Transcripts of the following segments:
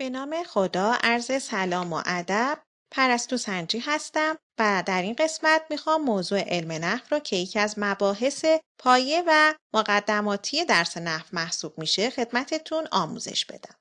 به نام خدا عرض سلام و ادب پرستو سنجی هستم و در این قسمت میخوام موضوع علم نحو رو که یکی از مباحث پایه و مقدماتی درس نحو محسوب میشه خدمتتون آموزش بدم.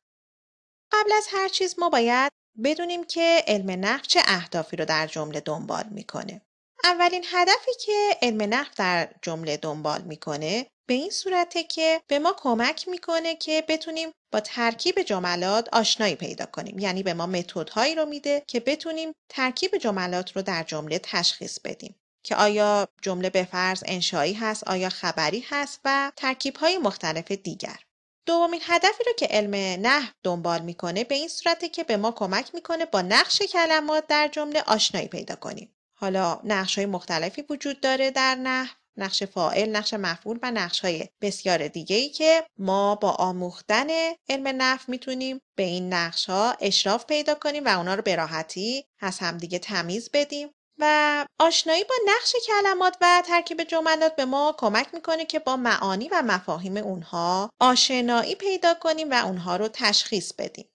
قبل از هر چیز ما باید بدونیم که علم نحو چه اهدافی رو در جمله دنبال میکنه. اولین هدفی که علم نحو در جمله دنبال میکنه به این صورته که به ما کمک میکنه که بتونیم با ترکیب جملات آشنایی پیدا کنیم یعنی به ما متدهایی رو میده که بتونیم ترکیب جملات رو در جمله تشخیص بدیم که آیا جمله به فرض انشایی هست آیا خبری هست و ترکیب های مختلف دیگر دومین هدفی رو که علم نه دنبال میکنه به این صورته که به ما کمک میکنه با نقش کلمات در جمله آشنایی پیدا کنیم حالا نقش های مختلفی وجود داره در نحو نقش فائل، نقش مفعول و نقش های بسیار دیگه ای که ما با آموختن علم نحو میتونیم به این نقش ها اشراف پیدا کنیم و اونا رو به راحتی از همدیگه تمیز بدیم و آشنایی با نقش کلمات و ترکیب جملات به ما کمک میکنه که با معانی و مفاهیم اونها آشنایی پیدا کنیم و اونها رو تشخیص بدیم.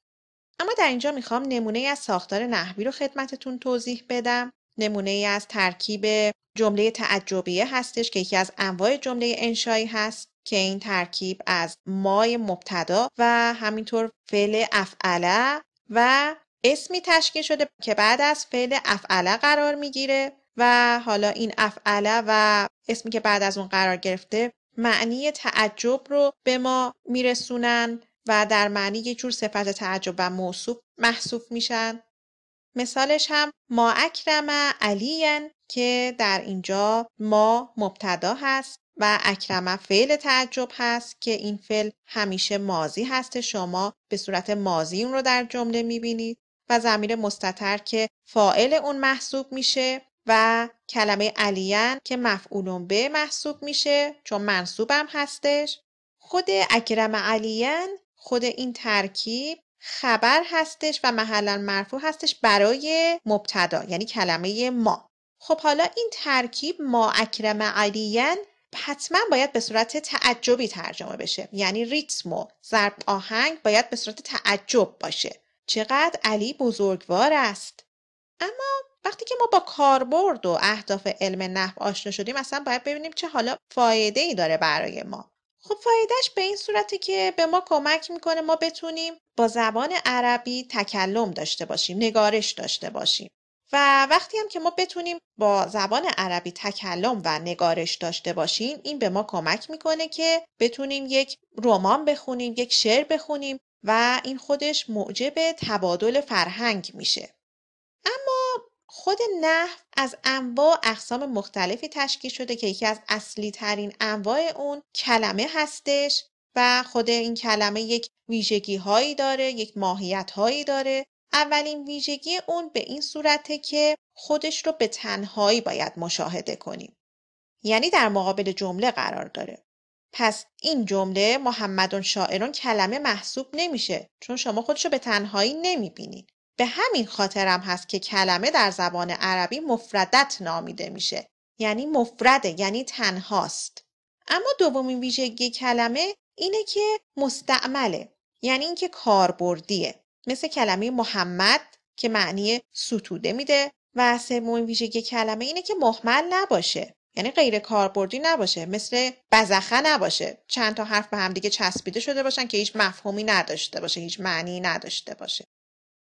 اما در اینجا میخوام نمونه از ساختار نحوی رو خدمتتون توضیح بدم نمونه ای از ترکیب جمله تعجبیه هستش که یکی از انواع جمله انشایی هست که این ترکیب از مای مبتدا و همینطور فعل افعله و اسمی تشکیل شده که بعد از فعل افعله قرار میگیره و حالا این افعله و اسمی که بعد از اون قرار گرفته معنی تعجب رو به ما میرسونن و در معنی یک جور صفت تعجب و موصوف محسوب میشن مثالش هم ما اکرم که در اینجا ما مبتدا هست و اکرمه فعل تعجب هست که این فعل همیشه مازی هست شما به صورت مازی اون رو در جمله میبینید و زمیر مستتر که فائل اون محسوب میشه و کلمه علیان که مفعول به محسوب میشه چون منصوبم هستش خود اکرم علیان خود این ترکیب خبر هستش و محلا مرفوع هستش برای مبتدا یعنی کلمه ما خب حالا این ترکیب ما اکرم علیان حتما باید به صورت تعجبی ترجمه بشه یعنی ریتم و ضرب آهنگ باید به صورت تعجب باشه چقدر علی بزرگوار است اما وقتی که ما با کاربرد و اهداف علم نحو آشنا شدیم اصلا باید ببینیم چه حالا فایده ای داره برای ما خب فایدهش به این صورته که به ما کمک میکنه ما بتونیم با زبان عربی تکلم داشته باشیم نگارش داشته باشیم و وقتی هم که ما بتونیم با زبان عربی تکلم و نگارش داشته باشیم این به ما کمک میکنه که بتونیم یک رمان بخونیم یک شعر بخونیم و این خودش موجب تبادل فرهنگ میشه اما خود نحو از انواع اقسام مختلفی تشکیل شده که یکی از اصلی ترین انواع اون کلمه هستش و خود این کلمه یک ویژگی هایی داره یک ماهیت هایی داره اولین ویژگی اون به این صورته که خودش رو به تنهایی باید مشاهده کنیم یعنی در مقابل جمله قرار داره پس این جمله محمدون شاعرون کلمه محسوب نمیشه چون شما خودشو به تنهایی نمیبینید به همین خاطرم هست که کلمه در زبان عربی مفردت نامیده میشه یعنی مفرده یعنی تنهاست اما دومین ویژگی کلمه اینه که مستعمله یعنی اینکه کاربردیه مثل کلمه محمد که معنی ستوده میده و سومین ویژگی کلمه اینه که محمل نباشه یعنی غیر کاربردی نباشه مثل بزخه نباشه چند تا حرف به همدیگه چسبیده شده باشن که هیچ مفهومی نداشته باشه هیچ معنی نداشته باشه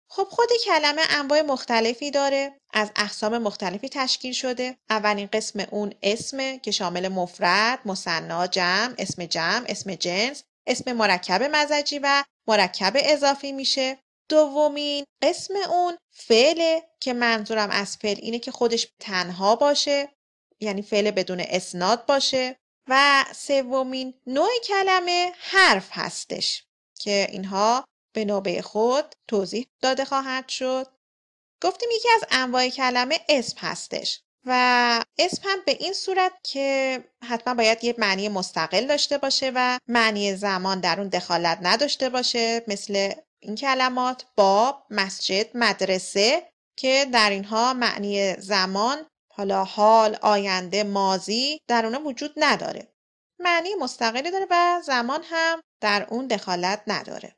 خب خود کلمه انواع مختلفی داره از اقسام مختلفی تشکیل شده اولین قسم اون اسمه که شامل مفرد مصنا جمع اسم جمع اسم جنس اسم مرکب مزجی و مرکب اضافی میشه دومین قسم اون فعل که منظورم از فعل اینه که خودش تنها باشه یعنی فعل بدون اسناد باشه و سومین نوع کلمه حرف هستش که اینها به نوبه خود توضیح داده خواهد شد گفتیم یکی از انواع کلمه اسم هستش و اسم هم به این صورت که حتما باید یه معنی مستقل داشته باشه و معنی زمان در اون دخالت نداشته باشه مثل این کلمات باب، مسجد، مدرسه که در اینها معنی زمان حالا حال، آینده، ماضی در اونها وجود نداره. معنی مستقلی داره و زمان هم در اون دخالت نداره.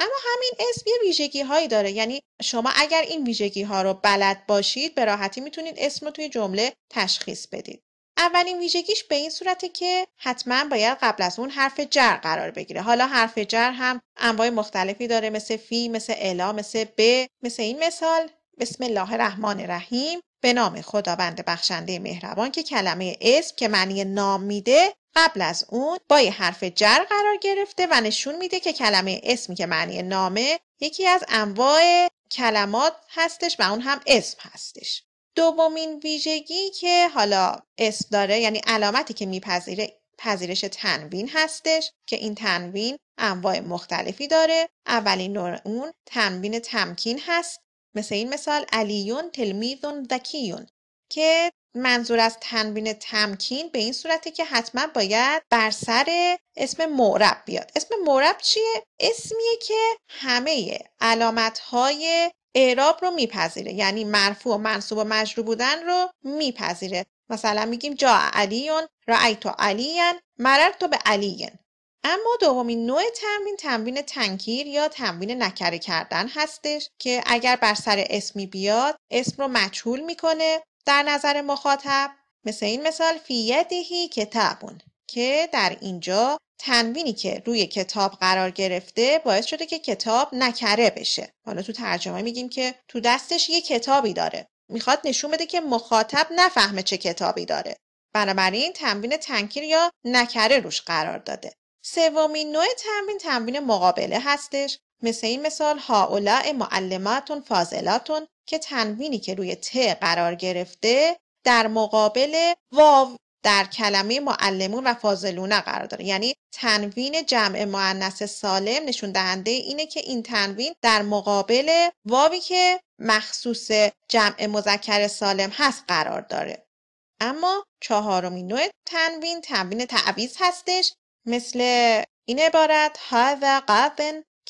اما همین اسم یه ویژگی هایی داره یعنی شما اگر این ویژگی ها رو بلد باشید به راحتی میتونید اسم رو توی جمله تشخیص بدید اولین ویژگیش به این صورته که حتما باید قبل از اون حرف جر قرار بگیره حالا حرف جر هم انواع مختلفی داره مثل فی مثل الا مثل ب مثل این مثال بسم الله الرحمن الرحیم به نام خداوند بخشنده مهربان که کلمه اسم که معنی نام میده قبل از اون با یه حرف جر قرار گرفته و نشون میده که کلمه اسمی که معنی نامه یکی از انواع کلمات هستش و اون هم اسم هستش دومین ویژگی که حالا اسم داره یعنی علامتی که میپذیره پذیرش تنوین هستش که این تنوین انواع مختلفی داره اولین نوع اون تنوین تمکین هست مثل این مثال علیون تلمیذون ذکیون که منظور از تنوین تمکین به این صورته که حتما باید بر سر اسم معرب بیاد اسم معرب چیه اسمیه که همه علامت های اعراب رو میپذیره یعنی مرفوع و منصوب و مجرور بودن رو میپذیره مثلا میگیم جا علیون رأیت علیا مررت به علیین اما دومین نوع تنوین تنوین تنکیر یا تنوین نکره کردن هستش که اگر بر سر اسمی بیاد اسم رو مجهول میکنه در نظر مخاطب مثل این مثال فی یدهی کتابون که در اینجا تنوینی که روی کتاب قرار گرفته باعث شده که کتاب نکره بشه حالا تو ترجمه میگیم که تو دستش یه کتابی داره میخواد نشون بده که مخاطب نفهمه چه کتابی داره بنابراین تنوین تنکیر یا نکره روش قرار داده سومین نوع تنوین تنوین مقابله هستش مثل این مثال هاولا معلماتون فاضلاتون که تنوینی که روی ت قرار گرفته در مقابل واو در کلمه معلمون و فاضلونه قرار داره یعنی تنوین جمع معنس سالم نشون دهنده اینه که این تنوین در مقابل واوی که مخصوص جمع مذکر سالم هست قرار داره اما چهارمین نوع تنوین تنوین تعویز هستش مثل این عبارت هذا قاف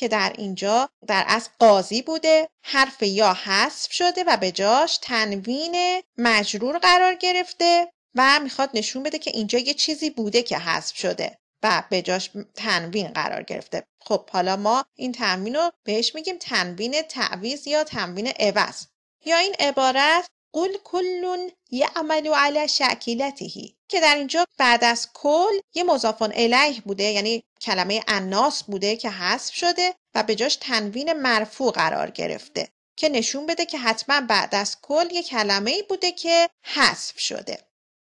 که در اینجا در از قاضی بوده حرف یا حذف شده و به جاش تنوین مجرور قرار گرفته و میخواد نشون بده که اینجا یه چیزی بوده که حذف شده و به جاش تنوین قرار گرفته خب حالا ما این تنوین رو بهش میگیم تنوین تعویز یا تنوین عوض یا این عبارت قل کل یعمل علی شکلته که در اینجا بعد از کل یه مزافان الیه بوده یعنی کلمه اناس بوده که حذف شده و به جاش تنوین مرفوع قرار گرفته که نشون بده که حتما بعد از کل یه کلمه بوده که حذف شده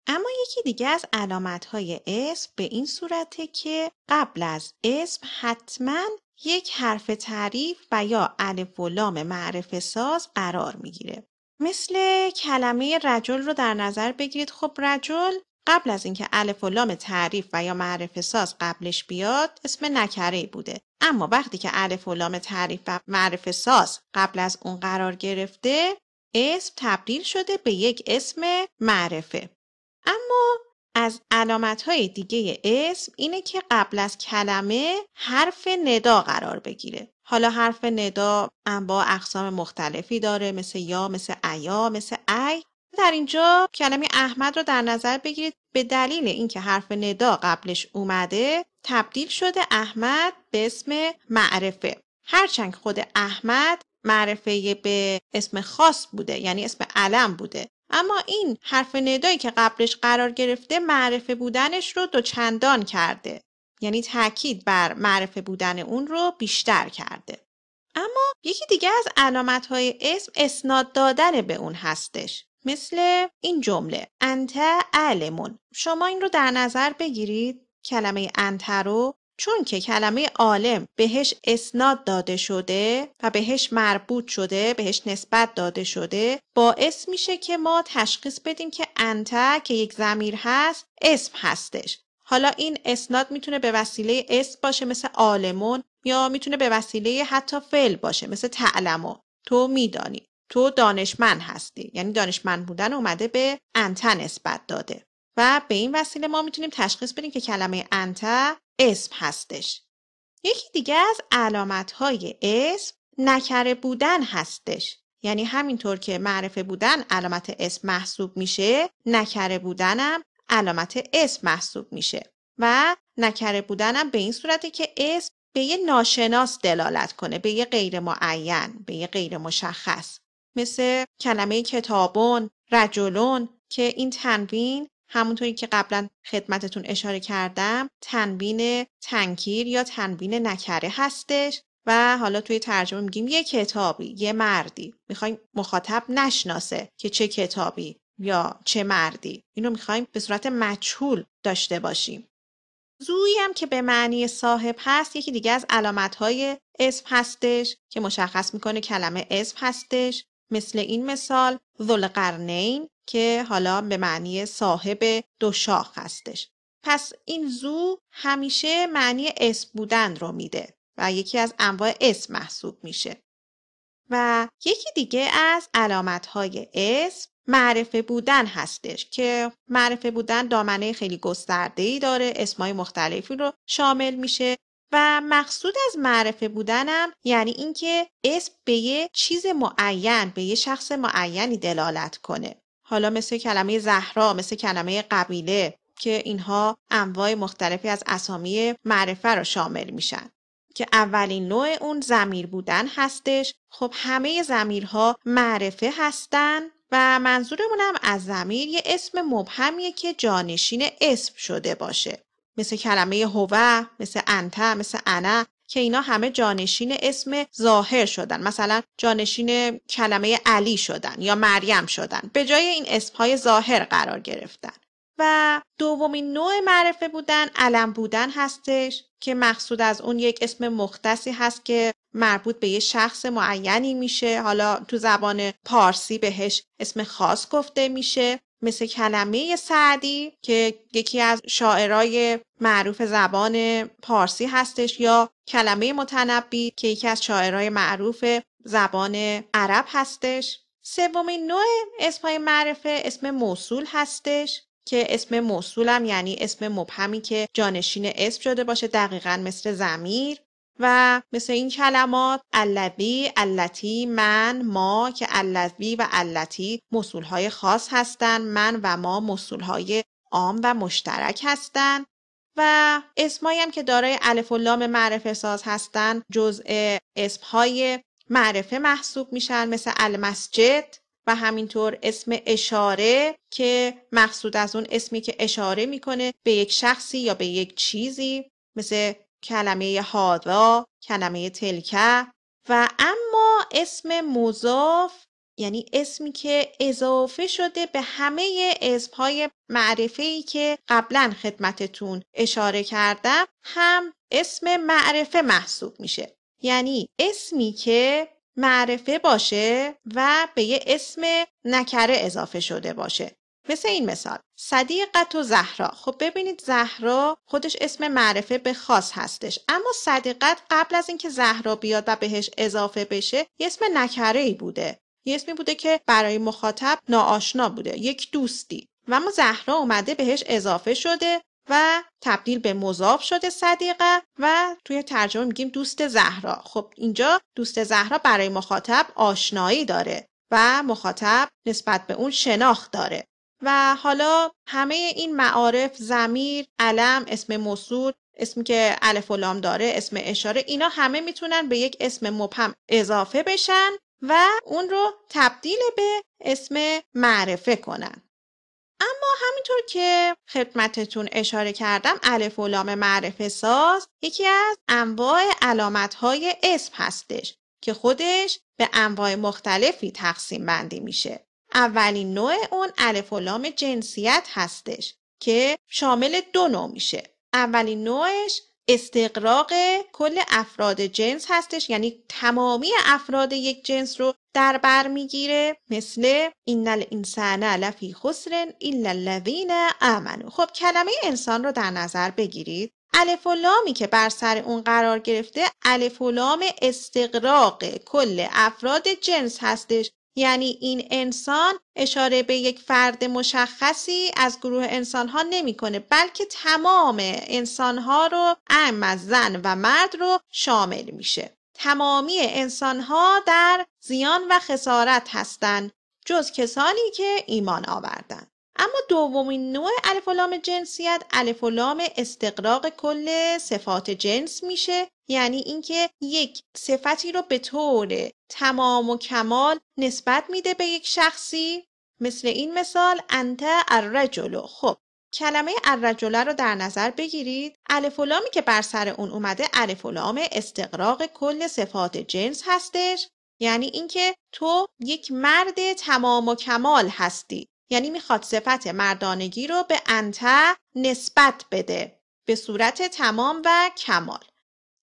اما یکی دیگه از علامت های اسم به این صورته که قبل از اسم حتما یک حرف تعریف و یا الف و لام معرفه ساز قرار میگیره مثل کلمه رجل رو در نظر بگیرید خب رجل قبل از اینکه الف و لام تعریف و یا معرف ساز قبلش بیاد اسم نکره بوده اما وقتی که الف و لام تعریف و معرف ساز قبل از اون قرار گرفته اسم تبدیل شده به یک اسم معرفه اما از علامت های دیگه اسم اینه که قبل از کلمه حرف ندا قرار بگیره حالا حرف ندا با اقسام مختلفی داره مثل یا مثل ایا مثل ای در اینجا کلمه احمد رو در نظر بگیرید به دلیل اینکه حرف ندا قبلش اومده تبدیل شده احمد به اسم معرفه هرچند خود احمد معرفه به اسم خاص بوده یعنی اسم علم بوده اما این حرف ندایی که قبلش قرار گرفته معرفه بودنش رو دوچندان کرده یعنی تاکید بر معرفه بودن اون رو بیشتر کرده اما یکی دیگه از علامت های اسم اسناد دادن به اون هستش مثل این جمله انت علمون شما این رو در نظر بگیرید کلمه انت رو چون که کلمه عالم بهش اسناد داده شده و بهش مربوط شده بهش نسبت داده شده باعث میشه که ما تشخیص بدیم که انت که یک زمیر هست اسم هستش حالا این اسناد میتونه به وسیله اس باشه مثل آلمون یا میتونه به وسیله حتی فعل باشه مثل تعلمو تو میدانی تو دانشمند هستی یعنی دانشمند بودن اومده به انت نسبت داده و به این وسیله ما میتونیم تشخیص بدیم که کلمه انت اسم هستش یکی دیگه از علامت های اسم نکره بودن هستش یعنی همینطور که معرفه بودن علامت اسم محسوب میشه نکره بودنم علامت اسم محسوب میشه و نکره بودنم به این صورته که اسم به یه ناشناس دلالت کنه به یه غیر معین به یه غیر مشخص مثل کلمه کتابون رجلون که این تنوین همونطوری که قبلا خدمتتون اشاره کردم تنوین تنکیر یا تنوین نکره هستش و حالا توی ترجمه میگیم یه کتابی یه مردی میخوایم مخاطب نشناسه که چه کتابی یا چه مردی اینو میخوایم به صورت مجهول داشته باشیم زویی هم که به معنی صاحب هست یکی دیگه از علامتهای اسم هستش که مشخص میکنه کلمه اسم هستش مثل این مثال ذوالقرنین که حالا به معنی صاحب دو شاخ هستش پس این زو همیشه معنی اسم بودن رو میده و یکی از انواع اسم محسوب میشه و یکی دیگه از علامتهای اسم معرفه بودن هستش که معرفه بودن دامنه خیلی گسترده ای داره اسمای مختلفی رو شامل میشه و مقصود از معرفه بودنم یعنی اینکه اسم به یه چیز معین به یه شخص معینی دلالت کنه حالا مثل کلمه زهرا مثل کلمه قبیله که اینها انواع مختلفی از اسامی معرفه رو شامل میشن که اولین نوع اون زمیر بودن هستش خب همه زمیرها معرفه هستن و منظورمونم از زمیر یه اسم مبهمیه که جانشین اسم شده باشه مثل کلمه هوه مثل انت مثل انا که اینا همه جانشین اسم ظاهر شدن مثلا جانشین کلمه علی شدن یا مریم شدن به جای این اسمهای ظاهر قرار گرفتن و دومین نوع معرفه بودن علم بودن هستش که مقصود از اون یک اسم مختصی هست که مربوط به یه شخص معینی میشه حالا تو زبان پارسی بهش اسم خاص گفته میشه مثل کلمه سعدی که یکی از شاعرای معروف زبان پارسی هستش یا کلمه متنبی که یکی از شاعرای معروف زبان عرب هستش سومین نوع اسمهای معرفه اسم موصول هستش که اسم موصولم یعنی اسم مبهمی که جانشین اسم شده باشه دقیقا مثل زمیر و مثل این کلمات الذی التی من ما که الذی و التی های خاص هستند من و ما های عام و مشترک هستند و اسمایی هم که دارای الف و لام معرفه ساز هستند جزء های معرفه محسوب میشن مثل المسجد و همینطور اسم اشاره که مقصود از اون اسمی که اشاره میکنه به یک شخصی یا به یک چیزی مثل کلمه هادا، کلمه تلکه و اما اسم مضاف یعنی اسمی که اضافه شده به همه اسمهای ای که قبلا خدمتتون اشاره کردم هم اسم معرفه محسوب میشه یعنی اسمی که معرفه باشه و به یه اسم نکره اضافه شده باشه مثل این مثال صدیقت و زهرا خب ببینید زهرا خودش اسم معرفه به خاص هستش اما صدیقت قبل از اینکه زهرا بیاد و بهش اضافه بشه یه اسم نکره ای بوده یه اسمی بوده که برای مخاطب ناآشنا بوده یک دوستی و اما زهرا اومده بهش اضافه شده و تبدیل به مضاف شده صدیقه و توی ترجمه میگیم دوست زهرا خب اینجا دوست زهرا برای مخاطب آشنایی داره و مخاطب نسبت به اون شناخت داره و حالا همه این معارف زمیر علم اسم مصور، اسمی که الف و لام داره اسم اشاره اینا همه میتونن به یک اسم مبهم اضافه بشن و اون رو تبدیل به اسم معرفه کنن اما همینطور که خدمتتون اشاره کردم الف و لام معرفه ساز یکی از انواع علامتهای اسم هستش که خودش به انواع مختلفی تقسیم بندی میشه. اولین نوع اون الف و لام جنسیت هستش که شامل دو نوع میشه. اولین نوعش استقراق کل افراد جنس هستش یعنی تمامی افراد یک جنس رو در بر میگیره مثل این الانسان لفی خسر الا الذین امنو خب کلمه انسان رو در نظر بگیرید الف و لامی که بر سر اون قرار گرفته الف و لام استقراق کل افراد جنس هستش یعنی این انسان اشاره به یک فرد مشخصی از گروه انسان ها نمیکنه بلکه تمام انسان ها رو ام از زن و مرد رو شامل میشه تمامی ها در زیان و خسارت هستند جز کسانی که ایمان آوردند اما دومین نوع لام جنسیت لام استقراق کل صفات جنس میشه یعنی اینکه یک صفتی رو به طور تمام و کمال نسبت میده به یک شخصی مثل این مثال انت الرجل خب کلمه الرجله رو در نظر بگیرید الف که بر سر اون اومده الف لام استقراق کل صفات جنس هستش یعنی اینکه تو یک مرد تمام و کمال هستی یعنی میخواد صفت مردانگی رو به انت نسبت بده به صورت تمام و کمال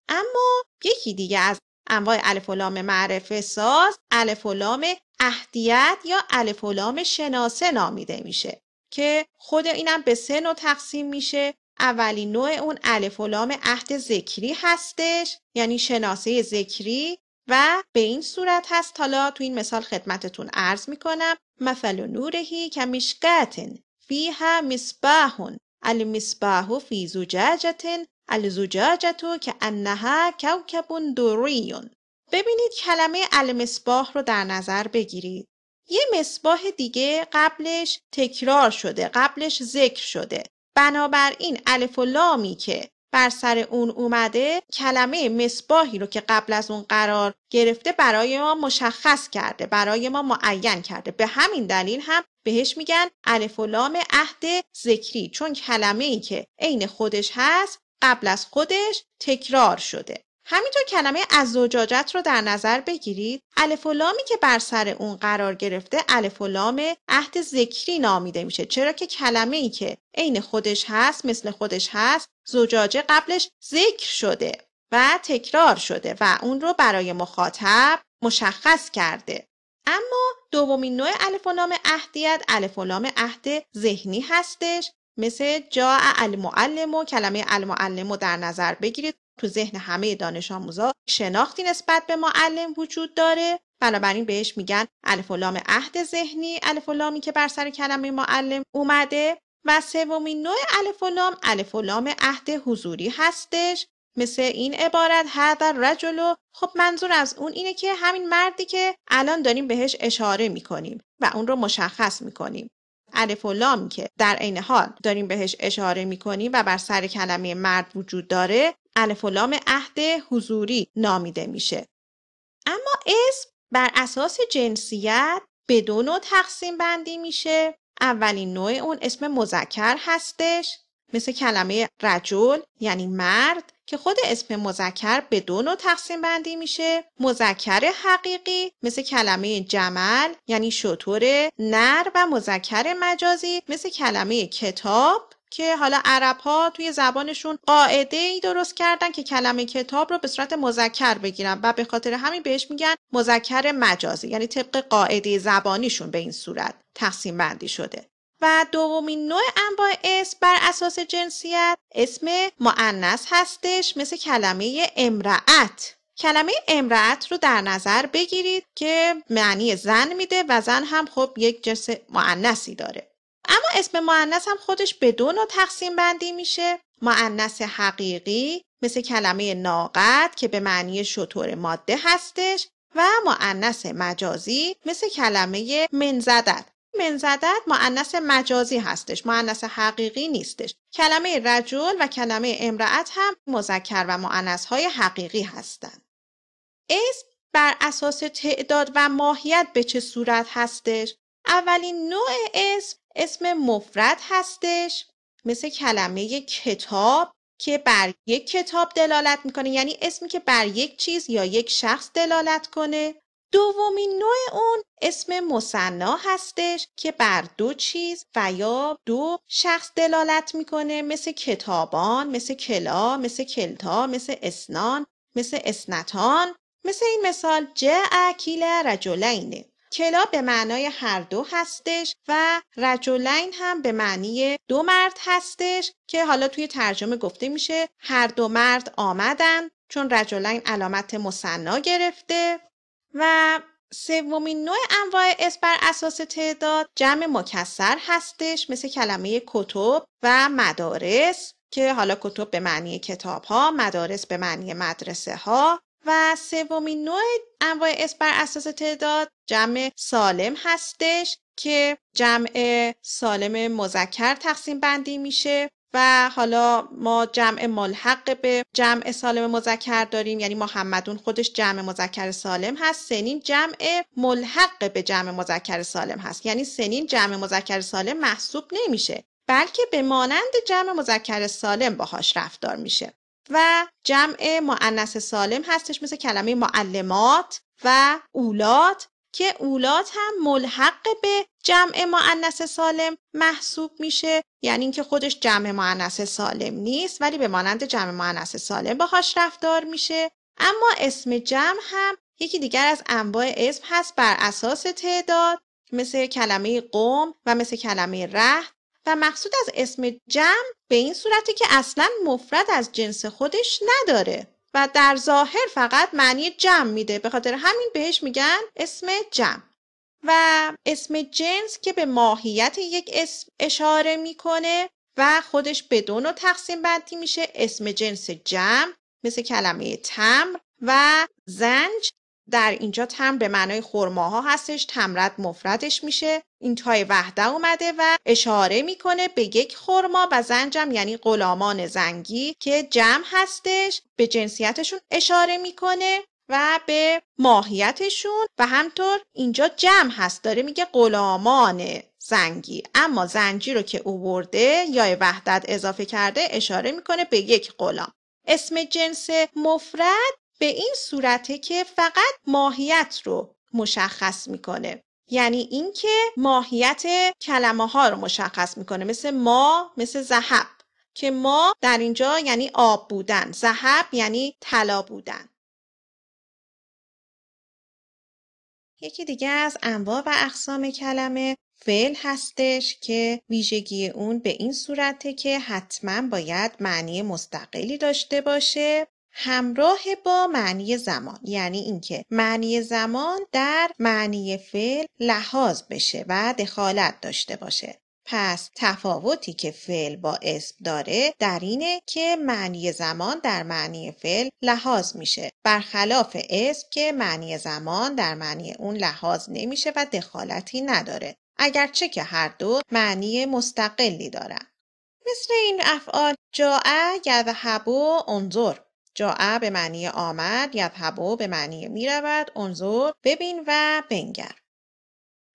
اما یکی دیگه از انواع الف لام معرفه ساز الف لام اهدیت یا الف لام شناسه نامیده میشه که خود اینم به سه نوع تقسیم میشه اولین نوع اون الف و لام عهد ذکری هستش یعنی شناسه ذکری و به این صورت هست حالا تو این مثال خدمتتون عرض میکنم مثل نورهی که فی فیها مصباحون المصباح فی زجاجت الزجاجتو که انها کوکب دوریون ببینید کلمه المصباح رو در نظر بگیرید یه مصباح دیگه قبلش تکرار شده قبلش ذکر شده بنابراین الف و لامی که بر سر اون اومده کلمه مصباحی رو که قبل از اون قرار گرفته برای ما مشخص کرده برای ما معین کرده به همین دلیل هم بهش میگن الف و لام عهد ذکری چون کلمه ای که عین خودش هست قبل از خودش تکرار شده همینطور کلمه از زوجاجت رو در نظر بگیرید الف لامی که بر سر اون قرار گرفته الف لام عهد ذکری نامیده میشه چرا که کلمه ای که عین خودش هست مثل خودش هست زجاجه قبلش ذکر شده و تکرار شده و اون رو برای مخاطب مشخص کرده اما دومین نوع الف و لام عهدیت الف لام عهد ذهنی هستش مثل جا المعلم و کلمه المعلم رو در نظر بگیرید تو ذهن همه دانش آموزا شناختی نسبت به معلم وجود داره بنابراین بهش میگن الف لام عهد ذهنی الف لامی که بر سر کلمه معلم اومده و سومین نوع الف و لام الف لام عهد حضوری هستش مثل این عبارت هذا رجلو خب منظور از اون اینه که همین مردی که الان داریم بهش اشاره میکنیم و اون رو مشخص میکنیم الف و که در عین حال داریم بهش اشاره میکنیم و بر سر کلمه مرد وجود داره الفلام عهد حضوری نامیده میشه اما اسم بر اساس جنسیت به دو نوع تقسیم بندی میشه اولین نوع اون اسم مذکر هستش مثل کلمه رجل یعنی مرد که خود اسم مذکر به دو نوع تقسیم بندی میشه مذکر حقیقی مثل کلمه جمل یعنی شطور نر و مذکر مجازی مثل کلمه کتاب که حالا عرب ها توی زبانشون قاعده ای درست کردن که کلمه کتاب رو به صورت مذکر بگیرن و به خاطر همین بهش میگن مذکر مجازی یعنی طبق قاعده زبانیشون به این صورت تقسیم بندی شده و دومین نوع انواع اسم بر اساس جنسیت اسم معنس هستش مثل کلمه امرأت کلمه امرأت رو در نظر بگیرید که معنی زن میده و زن هم خب یک جنس معنسی داره اما اسم معنس هم خودش به دو نوع تقسیم بندی میشه معنس حقیقی مثل کلمه ناقد که به معنی شطور ماده هستش و معنس مجازی مثل کلمه منزدد منزدد معنس مجازی هستش معنس حقیقی نیستش کلمه رجل و کلمه امرأت هم مذکر و معنس های حقیقی هستند اسم بر اساس تعداد و ماهیت به چه صورت هستش اولین نوع اسم اسم مفرد هستش مثل کلمه کتاب که بر یک کتاب دلالت میکنه یعنی اسمی که بر یک چیز یا یک شخص دلالت کنه دومین نوع اون اسم مصنا هستش که بر دو چیز و یا دو شخص دلالت میکنه مثل کتابان، مثل کلا، مثل کلتا، مثل اسنان، مثل اسنتان مثل این مثال جه کیل رجلینه کلا به معنای هر دو هستش و رجلین هم به معنی دو مرد هستش که حالا توی ترجمه گفته میشه هر دو مرد آمدن چون رجلین علامت مصنا گرفته و سومین نوع انواع اس بر اساس تعداد جمع مکسر هستش مثل کلمه کتب و مدارس که حالا کتب به معنی کتاب ها مدارس به معنی مدرسه ها و سومین نوع انواع اس بر اساس تعداد جمع سالم هستش که جمع سالم مذکر تقسیم بندی میشه و حالا ما جمع ملحق به جمع سالم مذکر داریم یعنی محمدون خودش جمع مذکر سالم هست سنین جمع ملحق به جمع مذکر سالم هست یعنی سنین جمع مذکر سالم محسوب نمیشه بلکه به مانند جمع مذکر سالم باهاش رفتار میشه و جمع معنس سالم هستش مثل کلمه معلمات و اولاد که اولاد هم ملحق به جمع معنس سالم محسوب میشه یعنی اینکه خودش جمع معنس سالم نیست ولی به مانند جمع معنس سالم باهاش رفتار میشه اما اسم جمع هم یکی دیگر از انواع اسم هست بر اساس تعداد مثل کلمه قوم و مثل کلمه رهد و مقصود از اسم جمع به این صورته که اصلا مفرد از جنس خودش نداره و در ظاهر فقط معنی جمع میده به خاطر همین بهش میگن اسم جمع و اسم جنس که به ماهیت یک اسم اشاره میکنه و خودش به دو تقسیم بندی میشه اسم جنس جمع مثل کلمه تمر و زنج در اینجا تم به معنای خرماها هستش تمرد مفردش میشه این تای وحده اومده و اشاره میکنه به یک خرما و زنجم یعنی غلامان زنگی که جمع هستش به جنسیتشون اشاره میکنه و به ماهیتشون و همطور اینجا جمع هست داره میگه غلامان زنگی اما زنجی رو که اوورده یا وحدت اضافه کرده اشاره میکنه به یک غلام اسم جنس مفرد به این صورته که فقط ماهیت رو مشخص میکنه یعنی اینکه ماهیت کلمه ها رو مشخص میکنه مثل ما مثل زهب که ما در اینجا یعنی آب بودن زهب یعنی طلا بودن یکی دیگه از انواع و اقسام کلمه فعل هستش که ویژگی اون به این صورته که حتما باید معنی مستقلی داشته باشه همراه با معنی زمان یعنی اینکه معنی زمان در معنی فعل لحاظ بشه و دخالت داشته باشه پس تفاوتی که فعل با اسم داره در اینه که معنی زمان در معنی فعل لحاظ میشه برخلاف اسم که معنی زمان در معنی اون لحاظ نمیشه و دخالتی نداره اگرچه که هر دو معنی مستقلی دارن مثل این افعال جاء یذهب انظر جاء به معنی آمد یذهب به معنی میرود انظر ببین و بنگر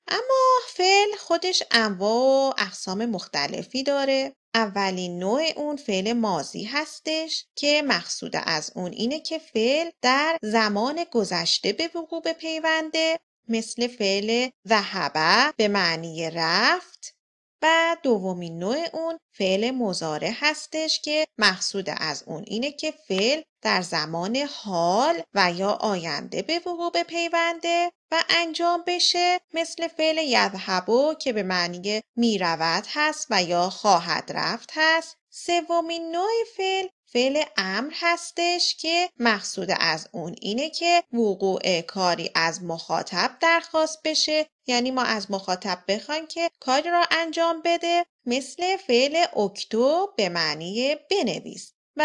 اما فعل خودش انواع و اقسام مختلفی داره اولین نوع اون فعل مازی هستش که مقصود از اون اینه که فعل در زمان گذشته به وقوع پیونده مثل فعل ذهبه به معنی رفت و دومین نوع اون فعل مزاره هستش که مقصود از اون اینه که فعل در زمان حال و یا آینده به وقوع پیونده و انجام بشه مثل فعل یذهبو که به معنی میرود هست و یا خواهد رفت هست سومین نوع فعل فعل امر هستش که مقصود از اون اینه که وقوع کاری از مخاطب درخواست بشه یعنی ما از مخاطب بخوایم که کاری را انجام بده مثل فعل اکتو به معنی بنویس و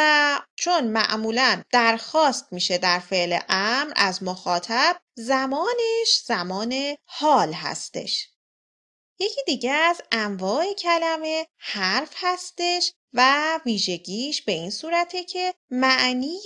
چون معمولا درخواست میشه در فعل امر از مخاطب زمانش زمان حال هستش یکی دیگه از انواع کلمه حرف هستش و ویژگیش به این صورته که معنی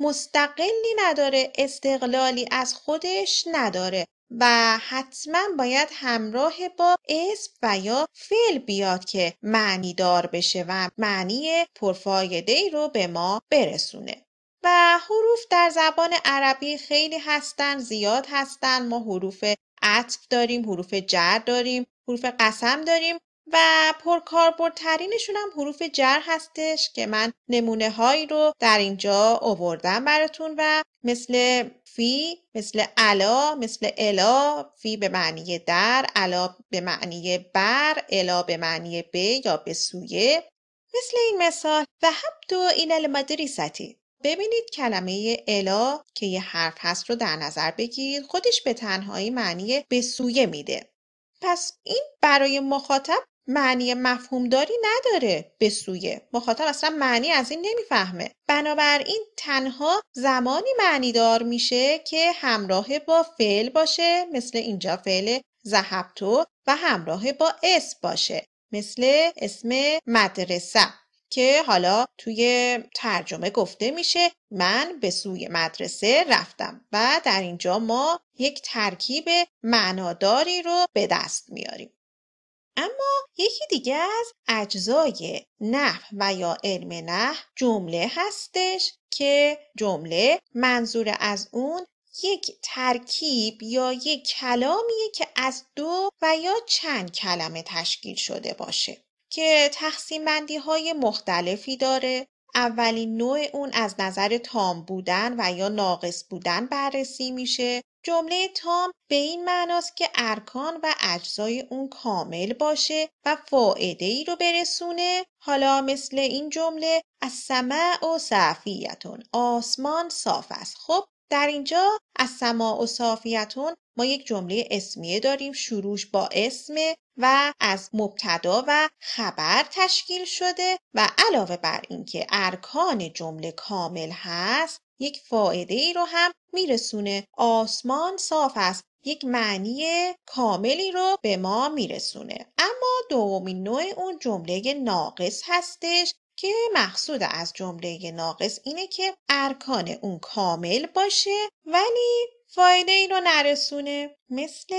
مستقلی نداره استقلالی از خودش نداره و حتما باید همراه با اسم و یا فعل بیاد که معنی دار بشه و معنی پرفایده ای رو به ما برسونه و حروف در زبان عربی خیلی هستن زیاد هستن ما حروف عطف داریم حروف جر داریم حروف قسم داریم و پرکاربردترینشون هم حروف جر هستش که من نمونه هایی رو در اینجا آوردم براتون و مثل فی مثل علا مثل الا فی به معنی در علا به معنی بر الا به معنی به یا به سویه مثل این مثال و دو این المدرستی ببینید کلمه الا که یه حرف هست رو در نظر بگیرید خودش به تنهایی معنی به سویه میده پس این برای مخاطب معنی مفهومداری نداره به سوی. مخاطب اصلا معنی از این نمیفهمه بنابراین تنها زمانی معنی دار میشه که همراه با فعل باشه مثل اینجا فعل زهبتو و همراه با اسم باشه مثل اسم مدرسه که حالا توی ترجمه گفته میشه من به سوی مدرسه رفتم و در اینجا ما یک ترکیب معناداری رو به دست میاریم اما یکی دیگه از اجزای نحو و یا علم نحو جمله هستش که جمله منظور از اون یک ترکیب یا یک کلامیه که از دو و یا چند کلمه تشکیل شده باشه که تقسیم بندی های مختلفی داره اولین نوع اون از نظر تام بودن و یا ناقص بودن بررسی میشه جمله تام به این معناست که ارکان و اجزای اون کامل باشه و فائده ای رو برسونه حالا مثل این جمله از سماع و صفیتون آسمان صاف است خب در اینجا از سماع و صافیتون ما یک جمله اسمیه داریم شروعش با اسم و از مبتدا و خبر تشکیل شده و علاوه بر اینکه ارکان جمله کامل هست یک فائده ای رو هم میرسونه آسمان صاف است یک معنی کاملی رو به ما میرسونه اما دومین نوع اون جمله ناقص هستش که مقصود از جمله ناقص اینه که ارکان اون کامل باشه ولی فایده ای رو نرسونه مثل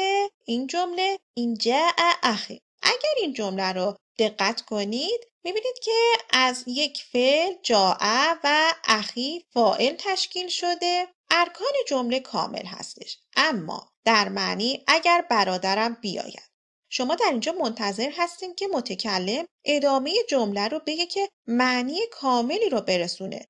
این جمله اینجا اخی اگر این جمله رو دقت کنید میبینید که از یک فعل جاعه و اخی فائل تشکیل شده ارکان جمله کامل هستش اما در معنی اگر برادرم بیاید شما در اینجا منتظر هستیم که متکلم ادامه جمله رو بگه که معنی کاملی رو برسونه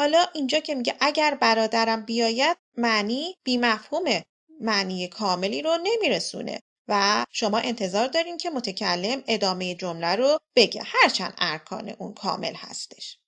حالا اینجا که میگه اگر برادرم بیاید معنی بیمفهومه معنی کاملی رو نمیرسونه و شما انتظار دارین که متکلم ادامه جمله رو بگه هرچند ارکان اون کامل هستش